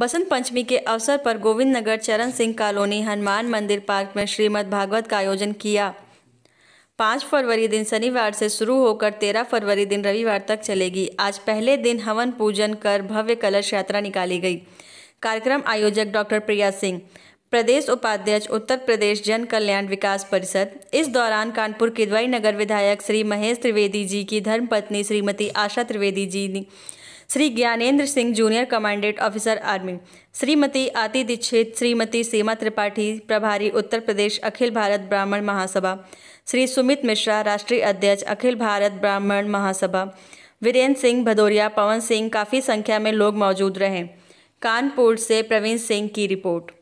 बसंत पंचमी के अवसर पर गोविंद नगर चरण सिंह कॉलोनी हनुमान मंदिर पार्क में श्रीमद् भागवत का आयोजन किया पाँच फरवरी दिन शनिवार से शुरू होकर तेरह फरवरी दिन रविवार तक चलेगी आज पहले दिन हवन पूजन कर भव्य कलश यात्रा निकाली गई कार्यक्रम आयोजक डॉक्टर प्रिया सिंह प्रदेश उपाध्यक्ष उत्तर प्रदेश जन कल्याण विकास परिषद इस दौरान कानपुर किदवाई नगर विधायक श्री महेश त्रिवेदी जी की धर्मपत्नी श्रीमती आशा त्रिवेदी जी ने Shri Gyanendra Singh junior commandant officer army Shrimati आती दीक्षित श्रीमती सीमा त्रिपाठी प्रभारी उत्तर प्रदेश अखिल भारत ब्राह्मण महासभा श्री सुमित मिश्रा राष्ट्रीय अध्यक्ष अखिल भारत ब्राह्मण महासभा वीरेंद्र सिंह भदौरिया पवन सिंह काफ़ी संख्या में लोग मौजूद रहे कानपुर से प्रवीण सिंह की रिपोर्ट